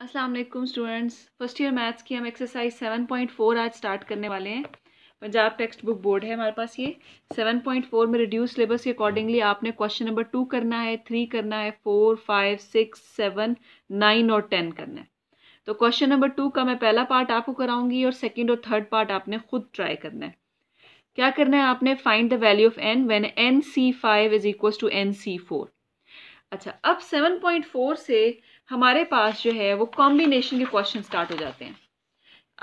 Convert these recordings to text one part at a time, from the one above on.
Aslam students first year maths की हम exercise 7.4 आज स्टार्ट करने वाले हैं पंजाब टेक्स्ट बुक बोर्ड है हमारे पास ये 7.4 में रिड्यूस सिलेबस के अकॉर्डिंगली आपने क्वेश्चन नंबर टू करना है थ्री करना है four five six seven nine और टेन करना है तो क्वेश्चन नंबर टू का मैं पहला पार्ट आपको कराऊंगी और सेकेंड और थर्ड पार्ट आपने खुद ट्राई करना है क्या करना है आपने find the value of N when N C five is equal to N C four अच्छा अब फोर से हमारे पास जो है वो कॉम्बिनेशन के क्वेश्चन स्टार्ट हो जाते हैं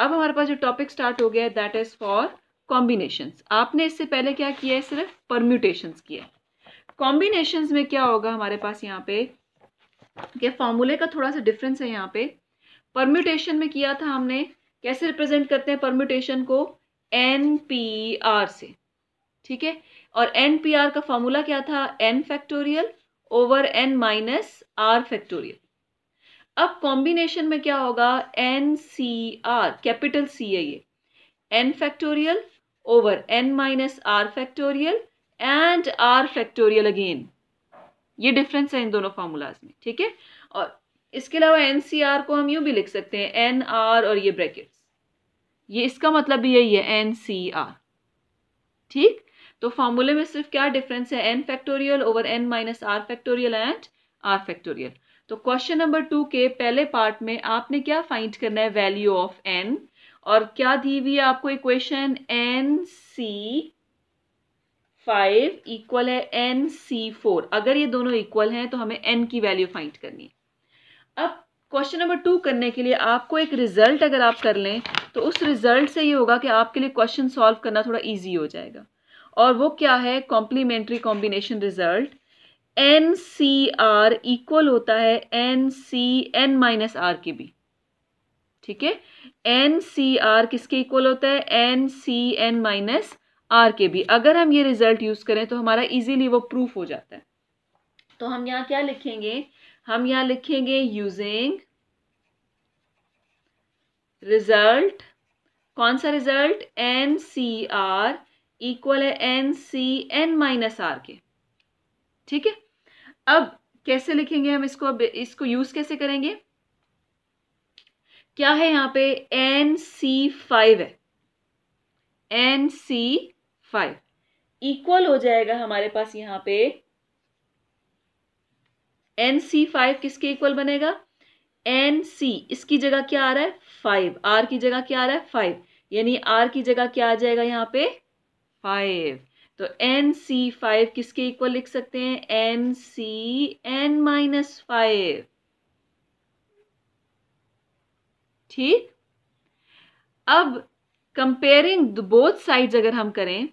अब हमारे पास जो टॉपिक स्टार्ट हो गया है दैट इज़ फॉर कॉम्बिनेशंस आपने इससे पहले क्या किया है सिर्फ परम्यूटेशंस किया है कॉम्बिनेशंस में क्या होगा हमारे पास यहाँ पे कि फॉर्मूले का थोड़ा सा डिफरेंस है यहाँ पे परम्यूटेशन में किया था हमने कैसे रिप्रेजेंट करते हैं परम्यूटेशन को एन पी आर से ठीक है और एन पी आर का फॉर्मूला क्या था N factorial over N minus are factorial अब कॉम्बिनेशन में क्या होगा N C R capital C है ये N factorial over N minus are factorial and R factorial again ये डिफरेंस है इन दोनों फार्मूलाज में ठीक है और इसके अलावा एन सी आर को हम यू भी लिख सकते हैं एन आर और ये ब्रैकेट्स ये इसका मतलब भी यही है एन सी आर ठीक तो फार्मूले में सिर्फ क्या डिफरेंस है N factorial over N minus are factorial and R factorial तो क्वेश्चन नंबर टू के पहले पार्ट में आपने क्या फाइंड करना है वैल्यू ऑफ एन और क्या दी हुई है आपको equation N C five equal है एन सी फोर अगर ये दोनों इक्वल हैं तो हमें एन की वैल्यू फाइंड करनी है अब क्वेश्चन नंबर टू करने के लिए आपको एक रिजल्ट अगर आप कर लें तो उस रिजल्ट से ये होगा कि आपके लिए क्वेश्चन सॉल्व करना थोड़ा ईजी हो जाएगा और वो क्या है complementary combination result N C R equal होता है N C N minus R के भी ठीक है एन सी आर किसके इक्वल होता है N C N minus R के भी अगर हम ये रिजल्ट यूज करें तो हमारा इजीली वो प्रूफ हो जाता है तो हम यहां क्या लिखेंगे हम यहां लिखेंगे यूजिंग रिजल्ट कौन सा result N C R equal है N C N minus R के ठीक है अब कैसे लिखेंगे हम इसको अब इसको यूज कैसे करेंगे क्या है यहां पे एन सी फाइव है एन सी फाइव इक्वल हो जाएगा हमारे पास यहां पे एन सी फाइव किसके इक्वल बनेगा एन सी इसकी जगह क्या आ रहा है फाइव आर की जगह क्या आ रहा है फाइव यानी आर की जगह क्या आ जाएगा यहां पे फाइव तो एन सी फाइव किसके इक्वल लिख सकते हैं n C N minus five ठीक अब कंपेयरिंग बोथ साइड्स अगर हम करें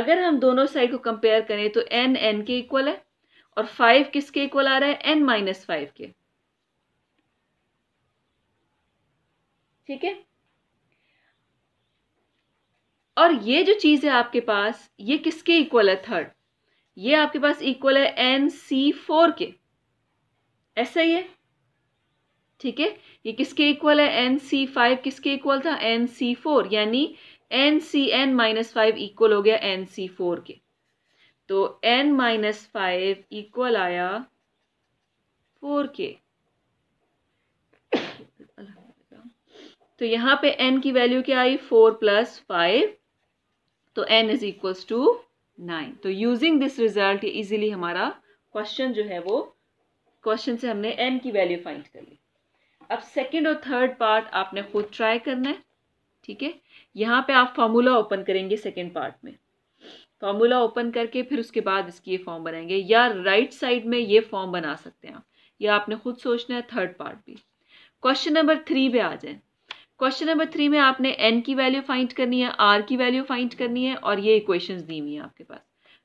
अगर हम दोनों साइड को कंपेयर करें तो एन एन के इक्वल है और फाइव किसके इक्वल आ रहा है एन माइनस फाइव के ठीक है और ये जो चीज़ है आपके पास ये किसके इक्वल है थर्ड ये आपके पास इक्वल है एन सी फोर के ऐसा ही है ठीक है ये किसके इक्वल है एन सी फाइव किसके इक्वल था एन सी फोर यानी n C N minus five equal हो गया एन सी फोर के तो एन माइनस फाइव इक्वल आया फोर के तो यहां पे एन की वैल्यू क्या आई फोर प्लस फाइव तो n is equals to nine तो यूजिंग दिस रिजल्ट इजिली हमारा क्वेश्चन जो है वो क्वेश्चन से हमने एन की वैल्यू फाइंड कर ली अब सेकेंड और थर्ड पार्ट आपने खुद ट्राई करना है ठीक है यहाँ पे आप फार्मूला ओपन करेंगे सेकेंड पार्ट में फार्मूला ओपन करके फिर उसके बाद इसकी ये फॉर्म बनाएंगे या राइट साइड में ये फॉर्म बना सकते हैं आप या आपने खुद सोचना है थर्ड पार्ट भी क्वेश्चन नंबर थ्री पे आ जाए क्वेश्चन नंबर थ्री में आपने एन की वैल्यू फाइंड करनी है आर की वैल्यू फाइंड करनी है और ये इक्वेशंस दी हुई हैं आपके पास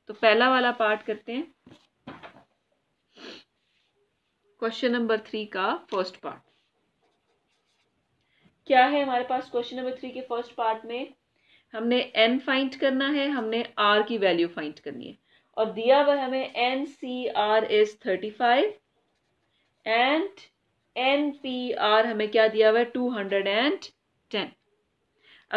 तो पहला वाला पार्ट करते हैं क्वेश्चन नंबर थ्री का फर्स्ट पार्ट क्या है हमारे पास क्वेश्चन नंबर थ्री के फर्स्ट पार्ट में हमने एन फाइंड करना है हमने आर की वैल्यू फाइंड करनी है और दिया हुआ हमें n C r is thirty five and n P r हमें क्या दिया हुआ है टू हंड्रेड एंड टेन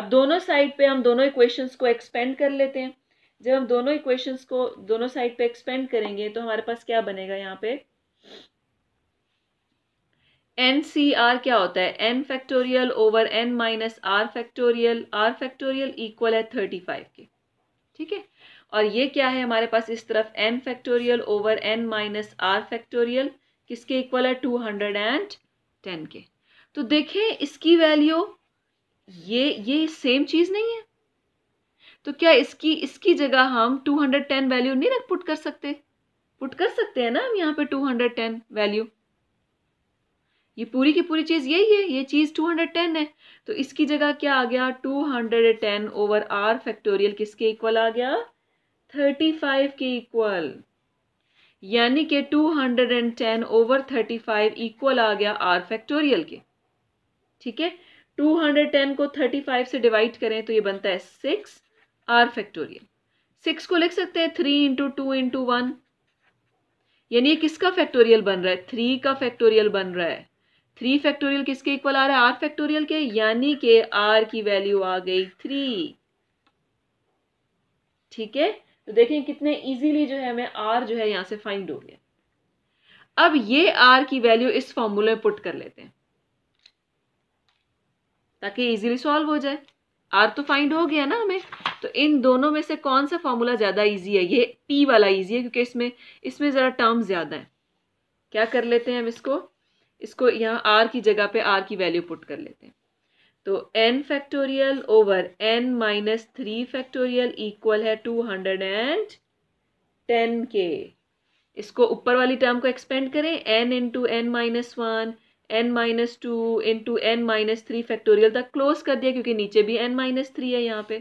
अब दोनों साइड पे हम दोनों इक्वेशंस को एक्सपेंड कर लेते हैं जब हम दोनों इक्वेशंस को दोनों साइड पे एक्सपेंड करेंगे तो हमारे पास क्या बनेगा यहाँ पे एन सी आर क्या होता है N factorial over N minus are factorial are factorial equal है थर्टी फाइव के ठीक है और ये क्या है हमारे पास इस तरफ n factorial over N minus are factorial किसके इक्वल है टू हंड्रेड एंड टेन के तो देखें इसकी वैल्यू ये ये सेम चीज़ नहीं है तो क्या इसकी इसकी जगह हम टू हंड्रेड टेन वैल्यू नहीं रख पुट कर सकते पुट कर सकते हैं ना हम यहाँ पे टू हंड्रेड टेन वैल्यू ये पूरी की पूरी चीज़ यही है ये चीज़ टू हंड्रेड टेन है तो इसकी जगह क्या आ गया two hundred ten over r factorial किसके इक्वल आ गया थर्टी फाइव के इक्वल यानी कि 210 ओवर 35 इक्वल आ गया आर फैक्टोरियल के ठीक है 210 को 35 से डिवाइड करें तो ये बनता है 6 आर फैक्टोरियल 6 को लिख सकते हैं three into two into one यानी ये किसका फैक्टोरियल बन रहा है थ्री का फैक्टोरियल बन रहा है थ्री फैक्टोरियल किसके इक्वल आ रहा है आर फैक्टोरियल के यानी के आर की वैल्यू आ गई थ्री ठीक है तो देखें कितने इजीली जो है हमें आर जो है यहाँ से फाइंड हो गया अब ये आर की वैल्यू इस फॉर्मूले में पुट कर लेते हैं ताकि इजीली सॉल्व हो जाए आर तो फाइंड हो गया ना हमें तो इन दोनों में से कौन सा फॉर्मूला ज़्यादा इजी है ये पी वाला इजी है क्योंकि इसमें इसमें ज़रा टर्म ज़्यादा है क्या कर लेते हैं हम इसको इसको यहाँ आर की जगह पे आर की वैल्यू पुट कर लेते हैं तो n factorial over n minus three factorial equal है टू हंड्रेड एंड टेन के इसको ऊपर वाली टर्म को एक्सपेंड करें n into N minus one n minus two into N minus three factorial तक क्लोज कर दिया क्योंकि नीचे भी एन माइनस थ्री है यहाँ पे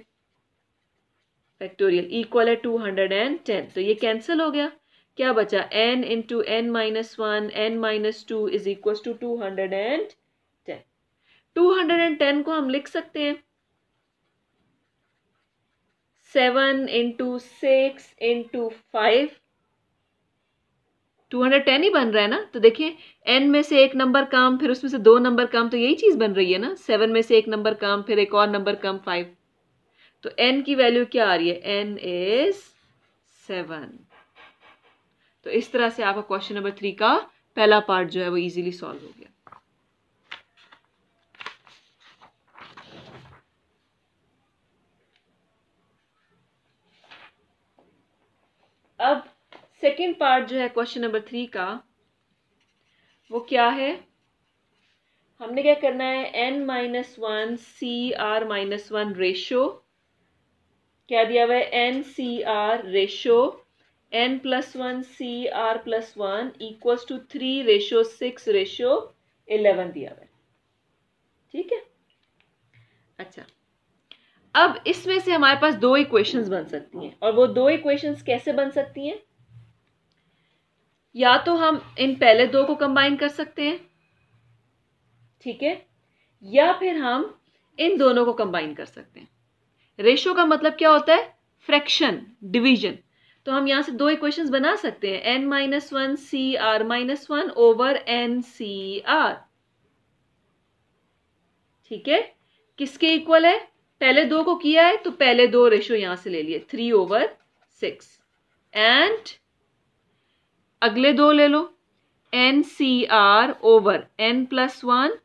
फैक्टोरियल इक्वल है टू हंड्रेड एंड टेन तो ये कैंसिल हो गया क्या बचा n into N minus one n minus two is equal to two hundred and two hundred and ten को हम लिख सकते हैं seven into six into five two hundred ten ही बन रहा है ना तो देखिए एन में से एक नंबर कम फिर उसमें से दो नंबर कम तो यही चीज़ बन रही है ना सेवन में से एक नंबर कम फिर एक और नंबर कम फाइव तो एन की वैल्यू क्या आ रही है एन इज सेवन तो इस तरह से आपका क्वेश्चन नंबर थ्री का पहला पार्ट जो है वो इजीली सॉल्व हो गया अब सेकेंड पार्ट जो है क्वेश्चन नंबर थ्री का वो क्या है हमने क्या करना है n minus one C are minus one ratio क्या दिया हुआ है N C r ratio n plus one C are plus one equals to three ratio six ratio eleven दिया हुआ है ठीक है अच्छा अब इसमें से हमारे पास दो इक्वेशंस बन सकती हैं और वो दो इक्वेशंस कैसे बन सकती हैं या तो हम इन पहले दो को कंबाइन कर सकते हैं ठीक है या फिर हम इन दोनों को कंबाइन कर सकते हैं रेशो का मतलब क्या होता है फ्रैक्शन डिवीजन तो हम यहां से दो इक्वेशंस बना सकते हैं n minus one C are minus one over n C r ठीक है किसके इक्वल है पहले दो को किया है तो पहले दो रेशो यहां से ले लिए थ्री ओवर सिक्स एंड अगले दो ले लो n C r over N plus one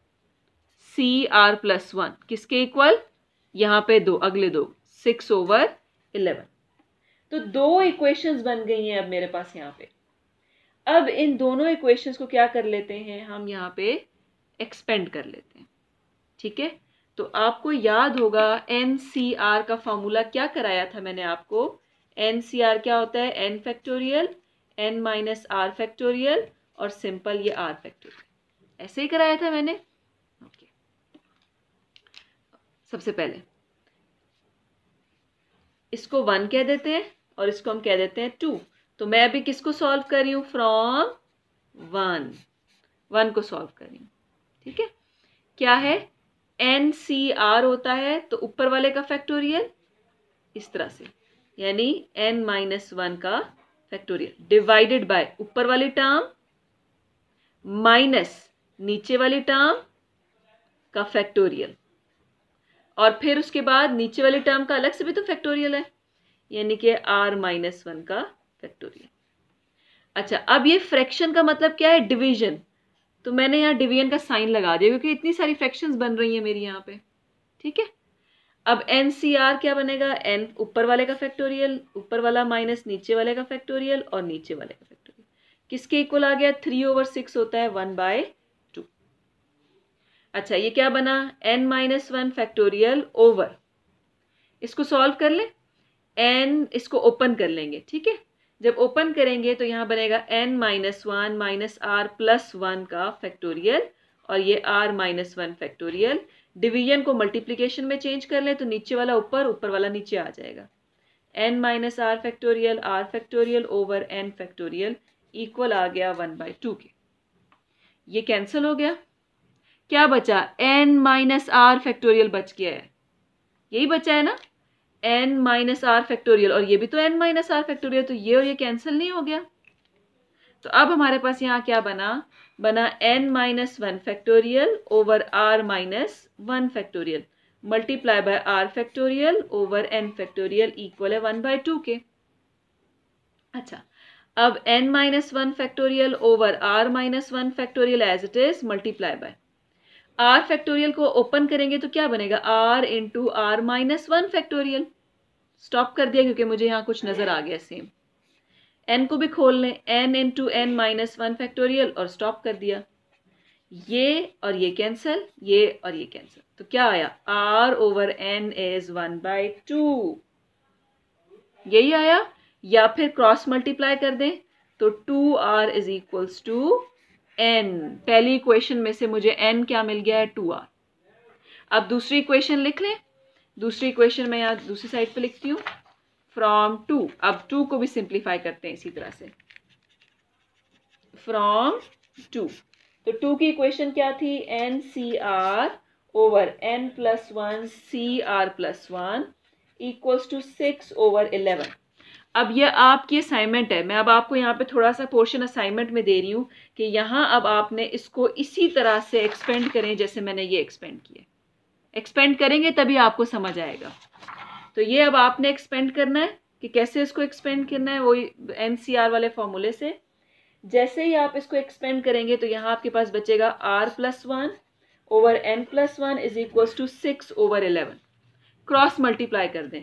C are plus one किसके इक्वल यहां पे दो अगले दो सिक्स ओवर इलेवन तो दो इक्वेशंस बन गई हैं अब मेरे पास यहां पे अब इन दोनों इक्वेशंस को क्या कर लेते हैं हम यहां पे एक्सपेंड कर लेते हैं ठीक है तो आपको याद होगा एन सी आर का फॉर्मूला क्या कराया था मैंने आपको एन सी आर क्या होता है N factorial N minus are factorial और सिंपल ये आर फैक्टोरियल ऐसे ही कराया था मैंने ओके सबसे पहले इसको वन कह देते हैं और इसको हम कह देते हैं टू तो मैं अभी किसको सॉल्व कर रही हूं फ्रॉम वन वन को सॉल्व कर रही हूं ठीक है क्या है एन सी आर होता है तो ऊपर वाले का फैक्टोरियल इस तरह से यानी एन माइनस वन का फैक्टोरियल डिवाइडेड बाय ऊपर वाली टर्म माइनस नीचे वाली टर्म का फैक्टोरियल और फिर उसके बाद नीचे वाली टर्म का अलग से भी तो फैक्टोरियल है यानी कि आर माइनस वन का फैक्टोरियल अच्छा अब ये फ्रैक्शन का मतलब क्या है डिवीजन तो मैंने यहाँ डिवीजन का साइन लगा दिया क्योंकि इतनी सारी फ्रैक्शंस बन रही हैं मेरी यहाँ पे ठीक है अब एन सी आर क्या बनेगा एन ऊपर वाले का फैक्टोरियल ऊपर वाला माइनस नीचे वाले का फैक्टोरियल और नीचे वाले का फैक्टोरियल किसके इक्वल आ गया थ्री ओवर सिक्स होता है वन बाय टू अच्छा ये क्या बना n minus one factorial over इसको सॉल्व कर ले एन इसको ओपन कर लेंगे ठीक है जब ओपन करेंगे तो यहाँ बनेगा n minus one minus are plus one का फैक्टोरियल और ये are minus one factorial division को मल्टीप्लीकेशन में चेंज कर लें तो नीचे वाला ऊपर ऊपर वाला नीचे आ जाएगा n minus are factorial are factorial over n factorial equal आ गया वन बाई टू के ये कैंसिल हो गया क्या बचा एन माइनस आर फैक्टोरियल बच गया है यही बचा है ना एन माइनस आर फैक्टोरियल और ये भी तो एन माइनस आर फैक्टोरियल तो ये और ये कैंसिल नहीं हो गया तो अब हमारे पास यहाँ क्या बना बना n minus one factorial over r minus one factorial multiply by r factorial over n factorial equal है वन बाय टू के अच्छा अब n minus one factorial over r minus one factorial as it is multiply by r factorial को open करेंगे तो क्या बनेगा r into are minus one factorial stop कर दिया क्योंकि मुझे यहाँ कुछ नजर आ गया सेम एन को भी खोल लें n into N minus one factorial और स्टॉप कर दिया ये और ये कैंसिल ये और ये कैंसिल तो क्या आया r over n is one by two यही आया या फिर क्रॉस मल्टीप्लाई कर दें तो two r is equals to n पहली इक्वेशन में से मुझे एन क्या मिल गया है टू आर अब दूसरी इक्वेशन लिख लें दूसरी इक्वेशन मैं यहाँ दूसरी साइड पे लिखती हूँ फ्रॉम टू अब टू को भी सिंप्लीफाई करते हैं इसी तरह से फ्रॉम टू तो टू की इक्वेशन क्या थी n C r over N plus one C are plus one equals to six over eleven अब यह आपकी असाइनमेंट है मैं अब आपको यहाँ पे थोड़ा सा पोर्शन असाइनमेंट में दे रही हूँ कि यहाँ अब आपने इसको इसी तरह से एक्सपेंड करें जैसे मैंने ये एक्सपेंड किया एक्सपेंड करेंगे तभी आपको समझ आएगा तो ये अब आपने एक्सपेंड करना है कि कैसे इसको एक्सपेंड करना है वही एन वाले फॉर्मूले से जैसे ही आप इसको एक्सपेंड करेंगे तो यहाँ आपके पास बचेगा r plus one over N plus one is equals to six over eleven cross multiply कर दें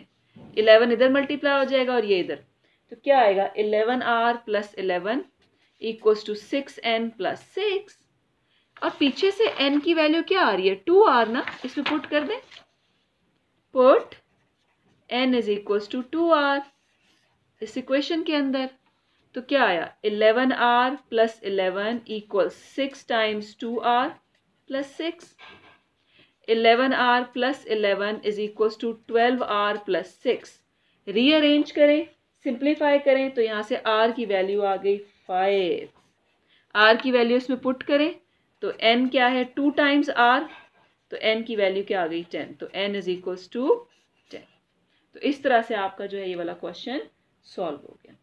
इलेवन इधर मल्टीप्लाई हो जाएगा और ये इधर तो क्या आएगा eleven r plus eleven equals to six n plus six और पीछे से एन की वैल्यू क्या आ रही है टू आर ना इसमें पुट कर दें put n is equals to two r इस इक्वेशन के अंदर तो क्या आया eleven r plus eleven equal six times two r plus six eleven r plus eleven is equal to twelve r plus six rearrange करें simplify करें तो यहाँ से आर की वैल्यू आ गई फाइव आर की वैल्यू इसमें पुट करें तो एन क्या है टू टाइम्स आर तो एन की वैल्यू क्या आ गई टेन तो n is equal to ten तो इस तरह से आपका जो है ये वाला क्वेश्चन सॉल्व हो गया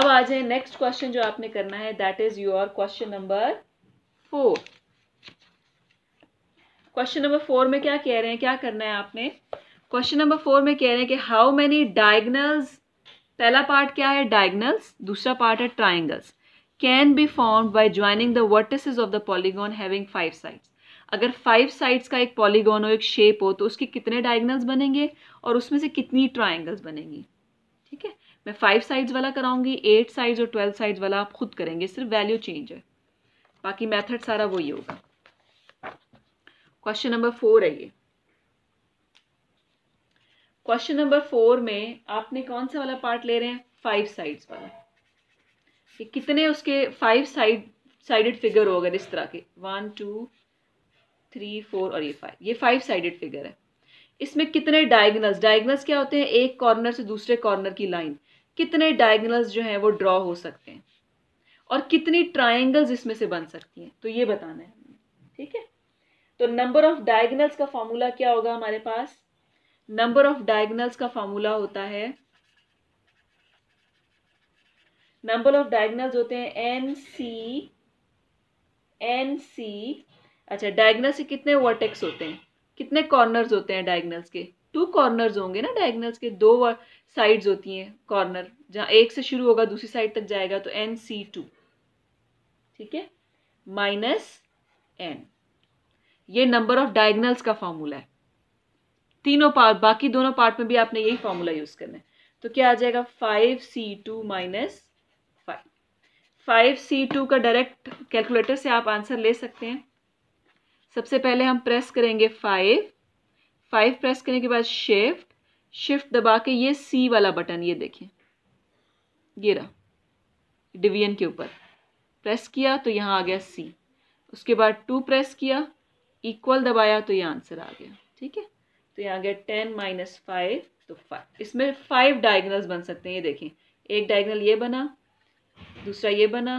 अब आ जाए नेक्स्ट क्वेश्चन जो आपने करना है that is your question number four question number four में क्या कह रहे हैं क्या करना है आपने क्वेश्चन नंबर फोर में कह रहे हैं कि हाउ मैनी डायगनल्स पहला पार्ट क्या है डायगनल्स दूसरा पार्ट है triangles can be form by joining the vertices of the polygon having five sides अगर फाइव साइड्स का एक पॉलीगॉन हो एक शेप हो तो उसके कितने डायगनल्स बनेंगे और उसमें से कितनी ट्राइंगल्स बनेंगी ठीक है मैं फाइव साइड्स वाला कराऊंगी एट साइड्स और ट्वेल्व साइड्स वाला आप खुद करेंगे सिर्फ वैल्यू चेंज है बाकी मेथड सारा वही होगा क्वेश्चन नंबर फोर है ये क्वेश्चन नंबर फोर में आपने कौन सा वाला पार्ट ले रहे हैं फाइव साइड्स वाला ये कितने उसके फाइव साइड साइडेड फिगर हो गए इस तरह के वन टू थ्री फोर और ये फाइव ये फाइव साइडेड फिगर है इसमें कितने डायगनल्स डायगनल्स क्या होते हैं एक कॉर्नर से दूसरे कॉर्नर की लाइन कितने डायगनल्स जो हैं वो ड्रॉ हो सकते हैं और कितनी ट्राइंगल्स इसमें से बन सकती हैं तो ये बताना है ठीक है तो नंबर ऑफ डायगनल्स का फॉर्मूला क्या होगा हमारे पास नंबर ऑफ डायगनल्स का फॉर्मूला होता है नंबर ऑफ डायगनल्स होते हैं एन सी एन सी अच्छा डायगनल से कितने वर्टेक्स होते हैं कितने कॉर्नर्स होते हैं डायगनल्स के टू कॉर्नर्स होंगे ना डायगनल्स के दो साइड्स होती हैं कॉर्नर जहाँ एक से शुरू होगा दूसरी साइड तक जाएगा तो एन सी टू ठीक है माइनस एन ये नंबर ऑफ डायगनल्स का फॉर्मूला है तीनों पार्ट बाकी दोनों पार्ट में भी आपने यही फॉर्मूला यूज करना है तो क्या आ जाएगा five C two minus five five C two का डायरेक्ट कैलकुलेटर से आप आंसर ले सकते हैं सबसे पहले हम प्रेस करेंगे फाइव फाइव प्रेस करने के बाद शिफ्ट शिफ्ट दबा के ये सी वाला बटन ये देखिए ये रहा डिवीजन के ऊपर प्रेस किया तो यहाँ आ गया सी उसके बाद टू प्रेस किया इक्वल दबाया तो ये आंसर आ गया ठीक है तो ये आ गया टेन माइनस फाइव तो फाइव इसमें फाइव डायगनल्स बन सकते हैं ये देखें एक डायगनल ये बना दूसरा ये बना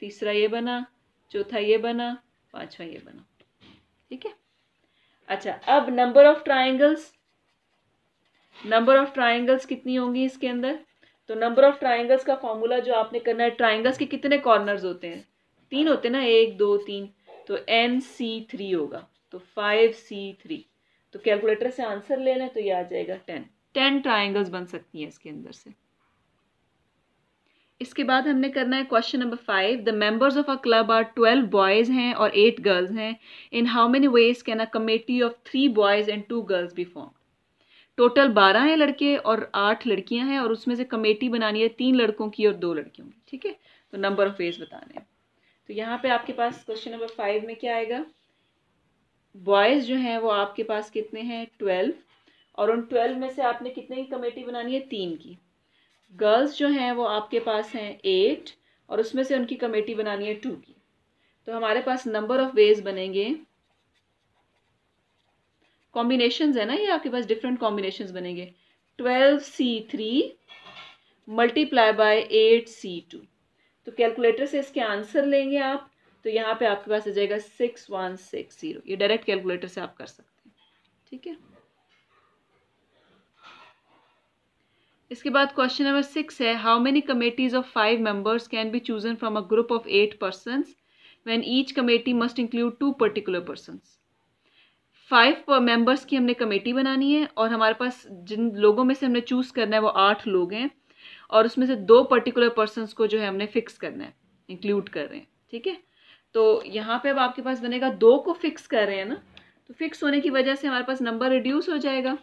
तीसरा ये बना चौथा ये बना पांचवा ये बना ठीक है अच्छा अब number of triangles number of triangles कितनी होंगी इसके अंदर तो नंबर ऑफ ट्राइंगल्स का फॉर्मूला जो आपने करना है ट्राइंगल्स के कितने कॉर्नर्स होते हैं तीन होते हैं ना एक दो तीन तो एन सी थ्री होगा तो फाइव सी थ्री तो कैलकुलेटर से आंसर ले लें तो ये आ जाएगा टेन टेन ट्राइंगल्स बन सकती हैं इसके अंदर से इसके बाद हमने करना है question number five the members of a club are twelve boys हैं और एट गर्ल्स हैं in how many ways can a committee of three boys and two girls be form total बारह हैं लड़के और आठ लड़कियां हैं और उसमें से कमेटी बनानी है तीन लड़कों की और दो लड़कियों की ठीक है तो नंबर ऑफ वेज बताने हैं तो यहाँ पे आपके पास क्वेश्चन नंबर फाइव में क्या आएगा बॉयज़ जो हैं वो आपके पास कितने हैं ट्वेल्व और उन ट्वेल्व में से आपने कितने की कमेटी बनानी है तीन की गर्ल्स जो हैं वो आपके पास हैं एट और उसमें से उनकी कमेटी बनानी है टू की तो हमारे पास नंबर ऑफ वेज बनेंगे कॉम्बिनेशन है ना ये आपके पास डिफरेंट कॉम्बिनेशन बनेंगे twelve C three multiply by eight C two तो कैलकुलेटर से इसके आंसर लेंगे आप तो यहाँ पे आपके पास आ जाएगा सिक्स वन सिक्स जीरो ये डायरेक्ट कैलकुलेटर से आप कर सकते हैं ठीक है इसके बाद क्वेश्चन नंबर सिक्स है how many committees of five members can be chosen from a group of eight person when each committee must include two particular person five members की हमने कमेटी बनानी है और हमारे पास जिन लोगों में से हमने चूज़ करना है वो आठ लोग हैं और उसमें से दो पर्टिकुलर पर्सनस को जो है हमने फिक्स करना है इंक्लूड कर रहे हैं ठीक है तो यहाँ पे अब आपके पास बनेगा दो को फिक्स कर रहे हैं ना तो फिक्स होने की वजह से हमारे पास नंबर रिड्यूस हो जाएगा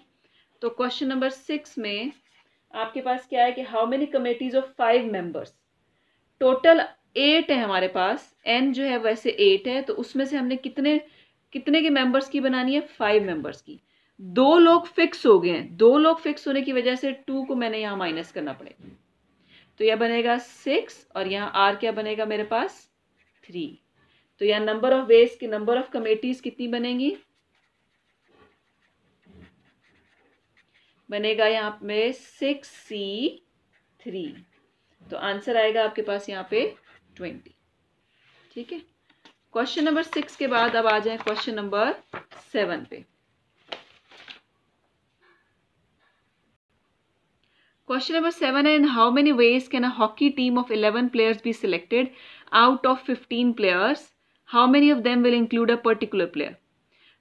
तो क्वेश्चन नंबर सिक्स में आपके पास क्या है कि how many committees of five members total eight है हमारे पास एन जो है वैसे एट है तो उसमें से हमने कितने कितने के मेंबर्स की बनानी है फाइव मेंबर्स की दो लोग फिक्स हो गए हैं दो लोग फिक्स होने की वजह से टू को मैंने यहाँ माइनस करना पड़ेगा तो यह बनेगा सिक्स और यहाँ आर क्या बनेगा मेरे पास थ्री तो यहाँ नंबर ऑफ वेज की नंबर ऑफ कमेटीज कितनी बनेंगी बनेगा यहाँ पे सिक्स सी थ्री तो आंसर आएगा आपके पास यहाँ पे ट्वेंटी ठीक है क्वेश्चन नंबर सिक्स के बाद अब आ जाए क्वेश्चन नंबर सेवन पे नंबर सेवन है in how many ways can a hockey team of eleven players be selected out of fifteen players how many of them will include a particular player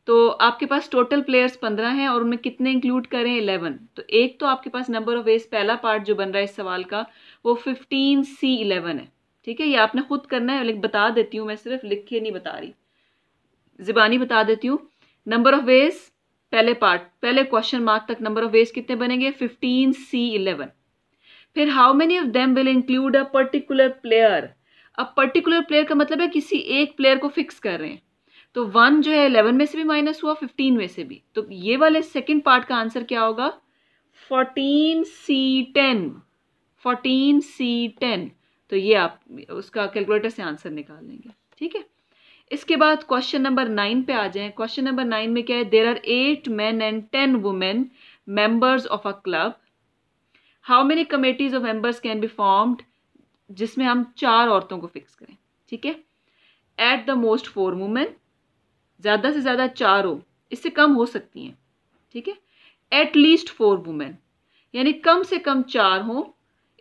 तो आपके पास total players पंद्रह हैं और उनमें कितने include करें eleven तो एक तो आपके पास नंबर ऑफ वेज पहला पार्ट जो बन रहा है इस सवाल का वो फिफ्टीन सी इलेवन है ठीक है ये आपने खुद करना है बता देती हूँ मैं सिर्फ लिख के नहीं बता रही जबानी बता देती हूँ नंबर ऑफ वेज पहले पार्ट पहले क्वेश्चन मार्क तक नंबर ऑफ वेज कितने बनेंगे फिफ्टीन सी इलेवन फिर how many of them will include a particular player अब पर्टिकुलर प्लेयर का मतलब है किसी एक प्लेयर को फिक्स कर रहे हैं तो वन जो है इलेवन में से भी माइनस हुआ फिफ्टीन में से भी तो ये वाले सेकेंड पार्ट का आंसर क्या होगा fourteen C ten fourteen C ten तो ये आप उसका कैलकुलेटर से आंसर निकाल लेंगे ठीक है इसके बाद क्वेश्चन नंबर नाइन पे आ जाए क्वेश्चन नंबर नाइन में क्या है there are eight man and ten women members of a club how many committees of members can be formed जिसमें हम चार औरतों को फिक्स करें ठीक है at the most four women ज़्यादा से ज़्यादा चार हो इससे कम हो सकती हैं ठीक है एट लीस्ट फोर वुमेन यानी कम से कम चार हो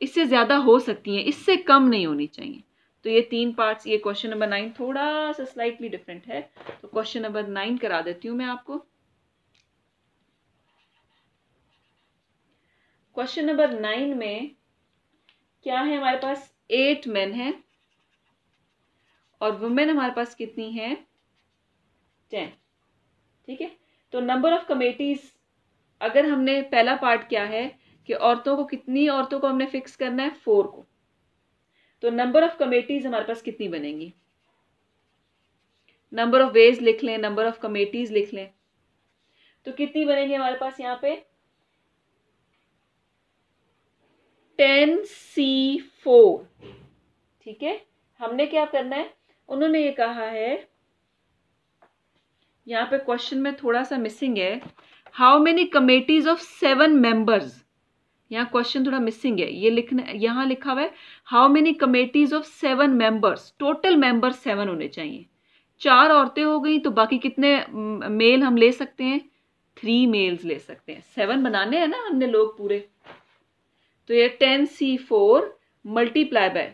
इससे ज़्यादा हो सकती हैं इससे कम नहीं होनी चाहिए तो ये तीन पार्ट्स ये क्वेश्चन नंबर नाइन थोड़ा सा स्लाइटली डिफरेंट है तो क्वेश्चन नंबर नाइन करा देती हूँ मैं आपको क्वेश्चन नंबर नाइन में क्या है हमारे पास एट मेन है और वुमेन हमारे पास कितनी है टेन ठीक है तो नंबर ऑफ कमेटीज अगर हमने पहला पार्ट क्या है कि औरतों को कितनी औरतों को हमने फिक्स करना है फोर को तो नंबर ऑफ कमेटीज हमारे पास कितनी बनेंगी नंबर ऑफ वेज लिख लें नंबर ऑफ कमेटीज लिख लें तो कितनी बनेगी हमारे पास यहाँ पे टेन सी फोर ठीक है हमने क्या करना है उन्होंने ये कहा है यहाँ पे क्वेश्चन में थोड़ा सा मिसिंग है how many committees of seven members यहाँ क्वेश्चन थोड़ा मिसिंग है ये लिखना यहाँ लिखा हुआ है how many committees of seven members total members seven होने चाहिए चार औरतें हो गई तो बाकी कितने मेल हम ले सकते हैं थ्री मेल्स ले सकते हैं सेवन बनाने हैं ना हमने लोग पूरे तो ये ten C four multiply by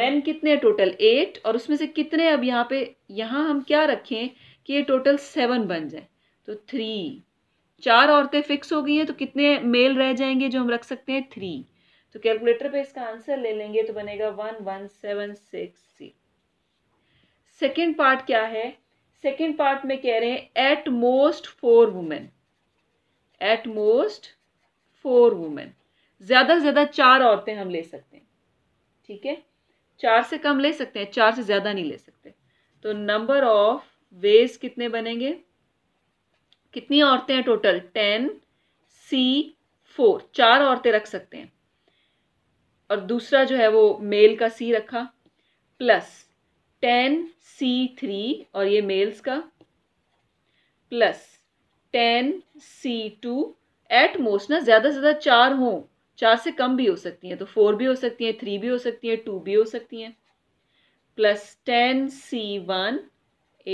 man कितने हैं टोटल एट और उसमें से कितने अब यहाँ पे यहाँ हम क्या रखें कि ये टोटल सेवन बन जाए तो थ्री चार औरतें फिक्स हो गई हैं तो कितने मेल रह जाएंगे जो हम रख सकते हैं थ्री तो कैलकुलेटर पे इसका आंसर ले लेंगे तो बनेगा one one seven six C second part क्या है सेकेंड पार्ट में कह रहे हैं at most four women at most four women ज़्यादा से ज़्यादा चार औरतें हम ले सकते हैं ठीक है चार से कम ले सकते हैं चार से ज़्यादा नहीं ले सकते तो नंबर ऑफ वेज कितने बनेंगे कितनी औरतें हैं टोटल टेन सी फोर चार औरतें रख सकते हैं और दूसरा जो है वो मेल का सी रखा प्लस टेन सी थ्री और ये मेल्स का plus ten C two at most ना ज़्यादा से ज़्यादा चार हों चार से कम भी हो सकती हैं तो फोर भी हो सकती हैं थ्री भी हो सकती हैं टू भी हो सकती हैं plus ten C one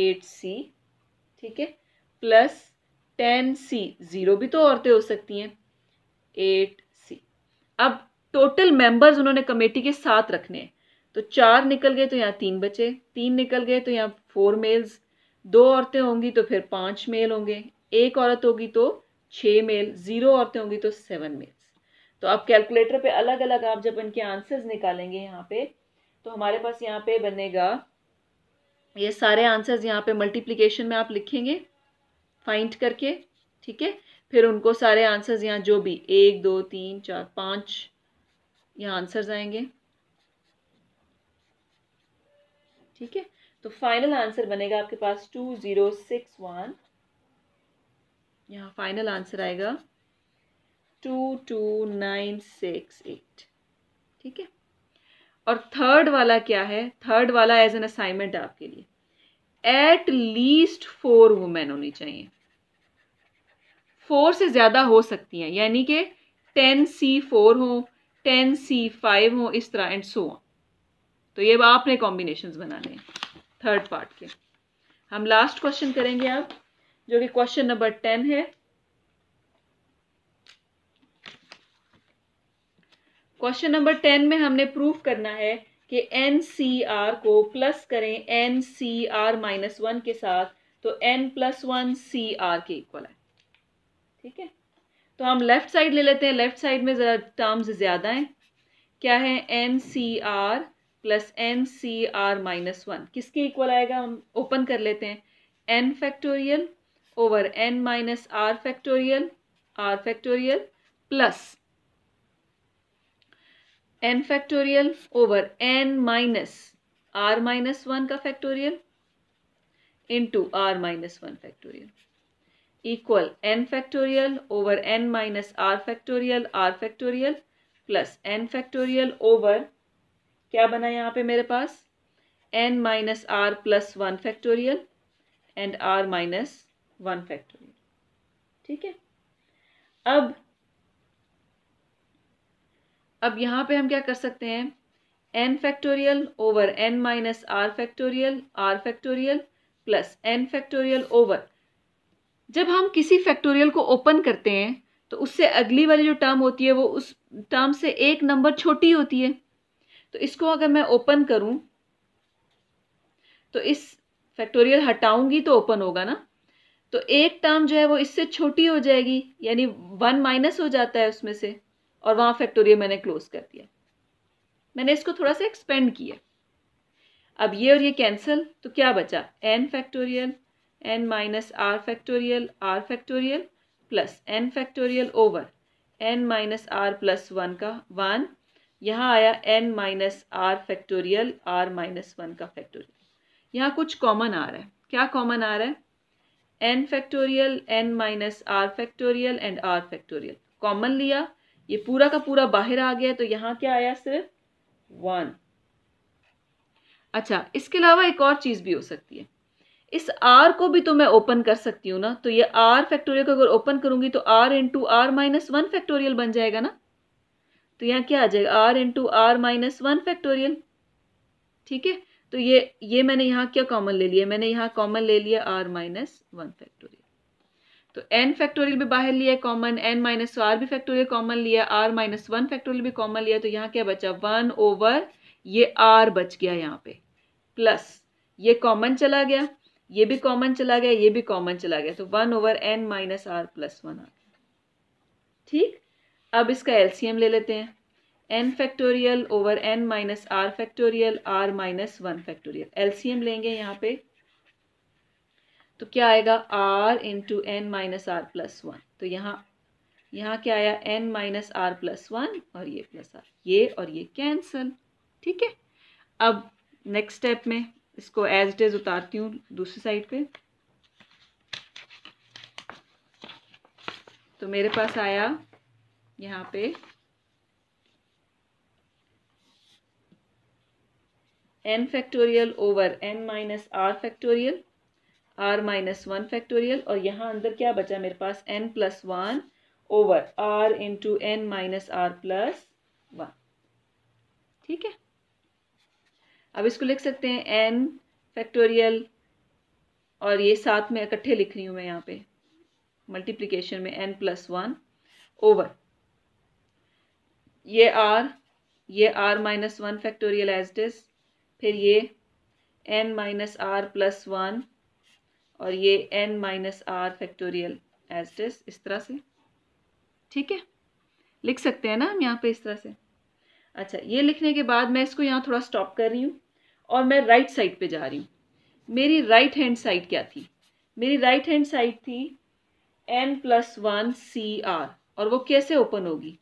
eight C ठीक है प्लस टेन सी ज़ीरो भी तो औरतें हो सकती हैं एट सी अब टोटल मेंबर्स उन्होंने कमेटी के साथ रखने हैं तो चार निकल गए तो यहाँ तीन बचे तीन निकल गए तो यहाँ फोर मेल्स दो औरतें होंगी तो फिर पांच मेल होंगे एक औरत होगी तो छः मेल ज़ीरो औरतें होंगी तो सेवन मेल्स तो आप कैलकुलेटर पे अलग अलग आप जब इनके आंसर्स निकालेंगे यहाँ पे तो हमारे पास यहाँ पे बनेगा ये सारे आंसर्स यहाँ पे मल्टीप्लीकेशन में आप लिखेंगे फाइंड करके ठीक है फिर उनको सारे आंसर्स यहाँ जो भी एक दो तीन चार पाँच यहाँ आंसर्स आएंगे ठीक है तो फाइनल आंसर बनेगा आपके पास टू ज़ीरो सिक्स वन यहाँ फाइनल आंसर आएगा two two nine six eight ठीक है और थर्ड वाला क्या है थर्ड वाला एज एन असाइनमेंट आपके लिए एट लीस्ट फोर वुमेन होनी चाहिए फोर से ज़्यादा हो सकती हैं यानी कि टेन सी फोर हो टेन सी फाइव हो इस तरह एंड सो ऑन तो ये आपने कॉम्बिनेशन बनाने हैं थर्ड पार्ट के हम लास्ट क्वेश्चन करेंगे आप जो कि क्वेश्चन नंबर टेन है क्वेश्चन नंबर टेन में हमने प्रूफ करना है कि एन सी आर को प्लस करें N C are minus one के साथ तो N plus one C R के इक्वल है ठीक है तो हम लेफ़्ट साइड ले लेते हैं लेफ़्ट साइड में ज़रा टर्म्स ज़्यादा हैं क्या है N C are plus N C are minus one किसके इक्वल आएगा हम ओपन कर लेते हैं N factorial over N minus are factorial are factorial plus N factorial over N minus R minus one का factorial into are minus one factorial equal N factorial over N minus are factorial are factorial plus N factorial over क्या बना यहाँ पे मेरे पास N minus are plus one factorial and R minus one factorial ठीक है अब अब यहाँ पे हम क्या कर सकते हैं N factorial over N minus are factorial are factorial plus N factorial over जब हम किसी फैक्टोरियल को ओपन करते हैं तो उससे अगली वाली जो टर्म होती है वो उस टर्म से एक नंबर छोटी होती है तो इसको अगर मैं ओपन करूं तो इस फैक्टोरियल हटाऊंगी तो ओपन होगा ना तो एक टर्म जो है वो इससे छोटी हो जाएगी यानी वन माइनस हो जाता है उसमें से और वहाँ फैक्टोरियल मैंने क्लोज कर दिया मैंने इसको थोड़ा सा एक्सपेंड किया अब ये और ये कैंसिल तो क्या बचा N factorial N minus are factorial are factorial plus N factorial over N minus are plus one का वन यहाँ आया N minus are factorial R minus one का फैक्टोरियल यहाँ कुछ कॉमन आ रहा है क्या कॉमन आ रहा है N factorial N minus are factorial and R factorial common लिया ये पूरा का पूरा बाहर आ गया तो यहाँ क्या आया सिर्फ वन अच्छा इसके अलावा एक और चीज़ भी हो सकती है इस आर को भी तो मैं ओपन कर सकती हूँ ना तो ये आर फैक्टोरियल को अगर ओपन करूँगी तो R into are minus one factorial बन जाएगा ना तो यहाँ क्या आ जाएगा R into are minus one factorial ठीक है तो ये ये मैंने यहाँ क्या कॉमन ले लिया मैंने यहाँ कॉमन ले लिया आर माइनस वन फैक्टोरियल तो एन फैक्टोरियल भी बाहर लिया कॉमन एन माइनस आर भी फैक्टोरियल कॉमन लिया आर माइनस वन फैक्टोरियल भी कॉमन लिया तो यहाँ क्या बचा वन ओवर ये आर बच गया यहाँ पे प्लस ये कॉमन चला गया ये भी कॉमन चला गया ये भी कॉमन चला गया तो one over N minus are plus one आ गया ठीक अब इसका एलसीएम ले लेते हैं N factorial over N minus are factorial R minus one factorial LCM लेंगे यहाँ पे तो क्या आएगा R into N minus are plus one तो यहाँ यहाँ क्या आया N minus are plus one और ये प्लस आर ये और ये कैंसल ठीक है अब नेक्स्ट स्टेप में इसको एज इट इज उतारती हूँ दूसरी साइड पे तो मेरे पास आया यहाँ पे N factorial over N minus are factorial R minus one factorial और यहाँ अंदर क्या बचा मेरे पास N plus one over R into N minus are plus one ठीक है अब इसको लिख सकते हैं एन फैक्टोरियल और ये साथ में इकट्ठे लिख रही हूँ मैं यहाँ पे मल्टीप्लीकेशन में एन प्लस वन ओवर ये आर ये are minus one factorial as this फिर ये N minus are plus one और ये N minus are factorial as this इस तरह से ठीक है लिख सकते हैं ना हम यहाँ पे इस तरह से अच्छा ये लिखने के बाद मैं इसको यहाँ थोड़ा स्टॉप कर रही हूँ और मैं राइट right साइड पे जा रही हूँ मेरी राइट हैंड साइड क्या थी मेरी राइट हैंड साइड थी N plus one C R और वो कैसे ओपन होगी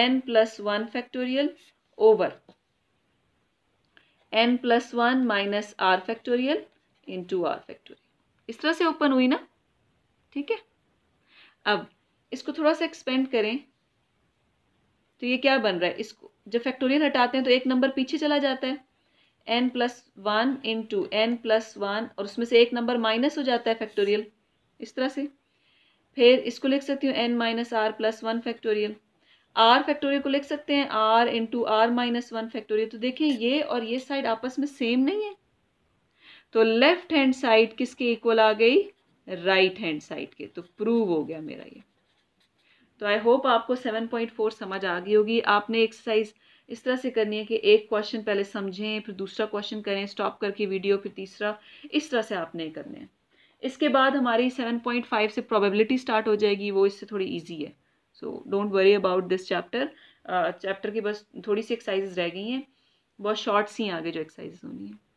N plus one factorial over N plus one minus are factorial into R factorial इस तरह से ओपन हुई ना ठीक है अब इसको थोड़ा सा एक्सपेंड करें तो ये क्या बन रहा है इसको जब फैक्टोरियल हटाते हैं तो एक नंबर पीछे चला जाता है N plus one into N plus one और उसमें से एक नंबर माइनस हो जाता है फैक्टोरियल इस तरह से फिर इसको लिख सकती हूँ N minus are plus one factorial are factorial को लिख सकते हैं R into are minus one factorial तो देखें ये और ये साइड आपस में सेम नहीं है तो लेफ्ट हैंड साइड किसके इक्वल आ गई राइट हैंड साइड के तो प्रूव हो गया मेरा ये तो आई होप आपको 7.4 समझ आ गई होगी आपने एक्सरसाइज इस तरह से करनी है कि एक क्वेश्चन पहले समझें फिर दूसरा क्वेश्चन करें स्टॉप करके वीडियो फिर तीसरा इस तरह से आपने करने हैं इसके बाद हमारी 7.5 से प्रोबेबिलिटी स्टार्ट हो जाएगी वो इससे थोड़ी ईजी है so don't worry about this chapter chapter की बस थोड़ी सी एक्सरसाइजेज रह गई हैं बहुत शॉर्ट्स ही आगे जो एक्सरसाइजेज होनी है